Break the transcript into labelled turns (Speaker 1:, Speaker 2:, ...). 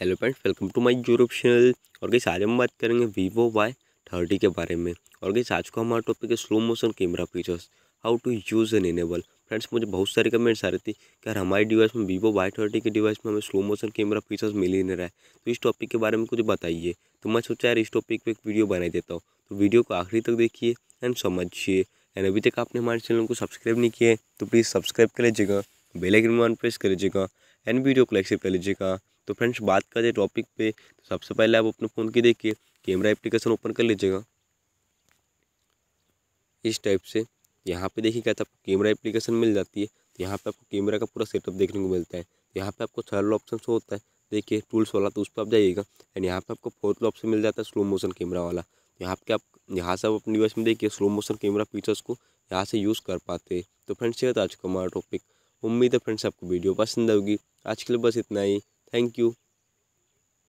Speaker 1: hello friends welcome to my Europe channel और कैसे आज हम बात करेंगे वीवो वाई थर्टी के बारे में और कैसे आज को हमारा टॉपिक है slow motion camera features how to use and enable friends मुझे बहुत सारे कमेंट्स आ रही थी कि यार हमारे डिवाइस में वीवो वाई थर्टी के डिवाइस में हमें स्लो मोशन कैमरा फीचर्स मिल ही नहीं रहा है तो इस टॉपिक के बारे में कुछ बताइए तो मैं सोचा यार इस टॉपिक पर एक वीडियो बनाई देता हूँ तो वीडियो को आखिरी तक देखिए एंड समझिए एंड अभी तक आपने हमारे चैनल को सब्सक्राइब नहीं किया है तो प्लीज़ सब्सक्राइब कर लीजिएगा बेल आइकन वन प्रेस कर लीजिएगा एंड वीडियो को लाइक से कर लीजिएगा तो फ्रेंड्स बात करें टॉपिक पे तो सबसे पहले आप अपने फ़ोन की देखिए कैमरा एप्लीकेशन ओपन कर लीजिएगा इस टाइप से यहाँ पे देखिए क्या था आपको कैमरा एप्लीकेशन मिल जाती है तो यहाँ पे आपको कैमरा का पूरा सेटअप देखने को मिलता है यहाँ पे आपको सरल ऑप्शन शो होता है देखिए टूल्स वाला तो उस पर आप जाइएगा एंड यहाँ पे आपको फोर्थ ऑप्शन मिल जाता है स्लो मोशन कैमरा वाला यहाँ पे आप यहाँ से आप अपनी डिवाइस में देखिए स्लो मोशन कैमरा फीचर्स को यहाँ से यूज़ कर पाते हैं तो फ्रेंड्स ये था आज का हमारा टॉपिक उम्मीद है फ्रेंड्स आपको वीडियो पसंद आएगी आज के लिए बस इतना ही থ্যাংক ইউ